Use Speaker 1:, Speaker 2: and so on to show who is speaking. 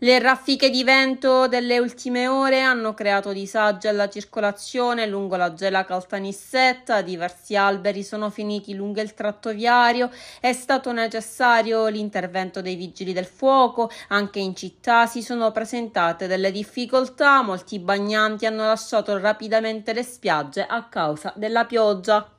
Speaker 1: Le raffiche di vento delle ultime ore hanno creato disagi alla circolazione lungo la Gela Caltanissetta, diversi alberi sono finiti lungo il tratto viario, è stato necessario l'intervento dei vigili del fuoco, anche in città si sono presentate delle difficoltà, molti bagnanti hanno lasciato rapidamente le spiagge a causa della pioggia.